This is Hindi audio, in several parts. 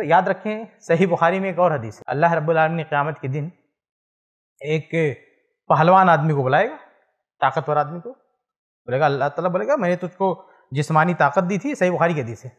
तो याद रखें सही बुखारी में एक और हदीस है अल्लाह रब्लम ने क़्यामत के दिन एक पहलवान आदमी को बुलाएगा ताकतवर आदमी को बोलेगा अल्लाह ताला बोलेगा मैंने तुझको जिसमानी ताकत दी थी सही बुखारी के हदीस है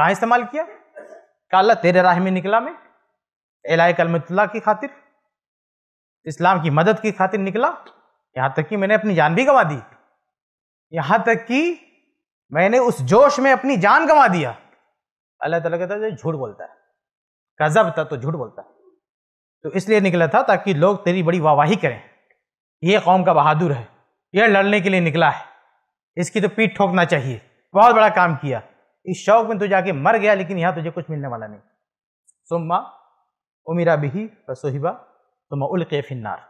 कहाँ इस्तेमाल किया कहा अल्लाह तेरे राह में निकला मैं एलाए कलमतुल्ला की खातिर इस्लाम की मदद की खातिर निकला यहाँ तक कि मैंने अपनी जान भी गंवा दी यहाँ तक कि मैंने उस जोश में अपनी जान गंवा दिया अल्लाह तला कहता है झूठ बोलता है कजब था तो झूठ बोलता है तो इसलिए निकला था ताकि लोग तेरी बड़ी वाहवाही करें यह कौम का बहादुर है यह लड़ने के लिए निकला है इसकी तो पीठ ठोकना चाहिए बहुत बड़ा काम किया इस शौक में तो जाके मर गया लेकिन यहाँ तुझे कुछ मिलने वाला नहीं सुम्मा उमीरा बिही सोहिबा तुम उल के फिन्नार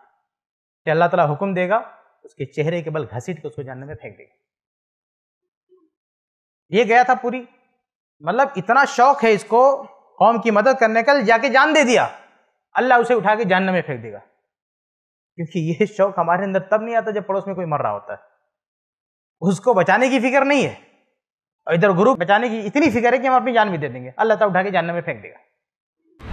कि अल्लाह तला हुक्म देगा उसके चेहरे के बल घसीट के उसको जानने में फेंक देगा ये गया था पूरी मतलब इतना शौक है इसको कौम की मदद करने का जाके जान दे दिया अल्लाह उसे उठा के जानने में फेंक देगा क्योंकि ये शौक हमारे अंदर तब नहीं आता जब पड़ोस में कोई मर रहा होता है उसको बचाने की फिक्र नहीं है और इधर गुरु बचाने की इतनी फिक्र है कि हम अपनी जान भी दे देंगे अल्लाह तब उठा के जानने में फेंक देगा